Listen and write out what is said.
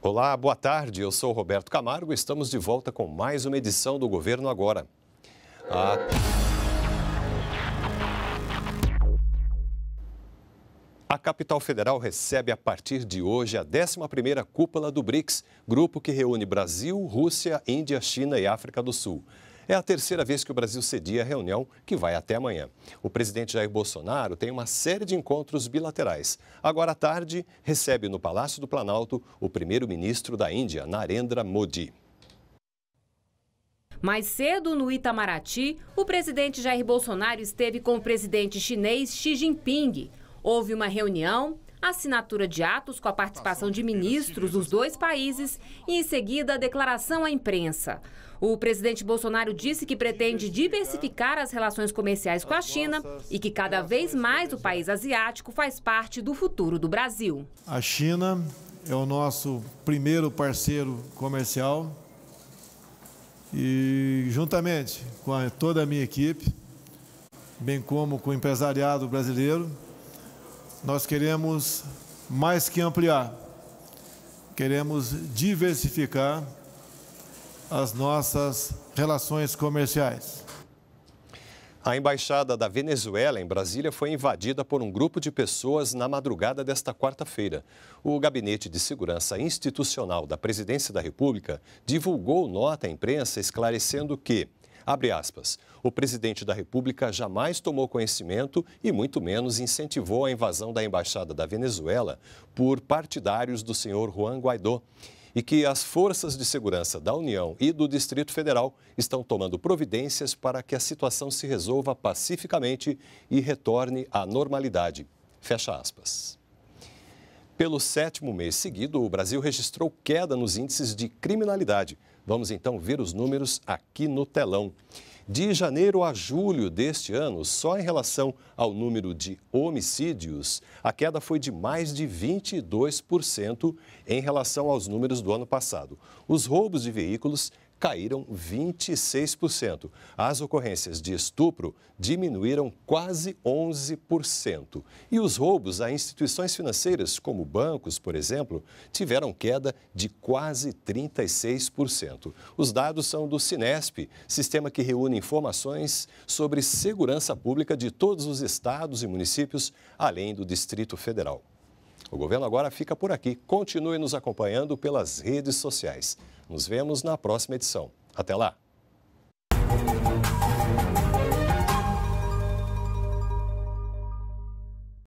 Olá, boa tarde. Eu sou Roberto Camargo e estamos de volta com mais uma edição do Governo Agora. A... Ah. a... capital federal recebe a partir de hoje a 11ª cúpula do BRICS, grupo que reúne Brasil, Rússia, Índia, China e África do Sul. É a terceira vez que o Brasil cedia a reunião, que vai até amanhã. O presidente Jair Bolsonaro tem uma série de encontros bilaterais. Agora à tarde, recebe no Palácio do Planalto o primeiro-ministro da Índia, Narendra Modi. Mais cedo, no Itamaraty, o presidente Jair Bolsonaro esteve com o presidente chinês Xi Jinping. Houve uma reunião assinatura de atos com a participação de ministros dos dois países e, em seguida, a declaração à imprensa. O presidente Bolsonaro disse que pretende diversificar as relações comerciais com a China e que cada vez mais o país asiático faz parte do futuro do Brasil. A China é o nosso primeiro parceiro comercial e, juntamente com toda a minha equipe, bem como com o empresariado brasileiro, nós queremos mais que ampliar, queremos diversificar as nossas relações comerciais. A embaixada da Venezuela em Brasília foi invadida por um grupo de pessoas na madrugada desta quarta-feira. O Gabinete de Segurança Institucional da Presidência da República divulgou nota à imprensa esclarecendo que Abre aspas. O presidente da República jamais tomou conhecimento e muito menos incentivou a invasão da embaixada da Venezuela por partidários do senhor Juan Guaidó e que as forças de segurança da União e do Distrito Federal estão tomando providências para que a situação se resolva pacificamente e retorne à normalidade. Fecha aspas. Pelo sétimo mês seguido, o Brasil registrou queda nos índices de criminalidade. Vamos então ver os números aqui no telão. De janeiro a julho deste ano, só em relação ao número de homicídios, a queda foi de mais de 22% em relação aos números do ano passado. Os roubos de veículos caíram 26%. As ocorrências de estupro diminuíram quase 11%. E os roubos a instituições financeiras, como bancos, por exemplo, tiveram queda de quase 36%. Os dados são do Sinesp, sistema que reúne informações sobre segurança pública de todos os estados e municípios, além do Distrito Federal. O governo agora fica por aqui. Continue nos acompanhando pelas redes sociais. Nos vemos na próxima edição. Até lá!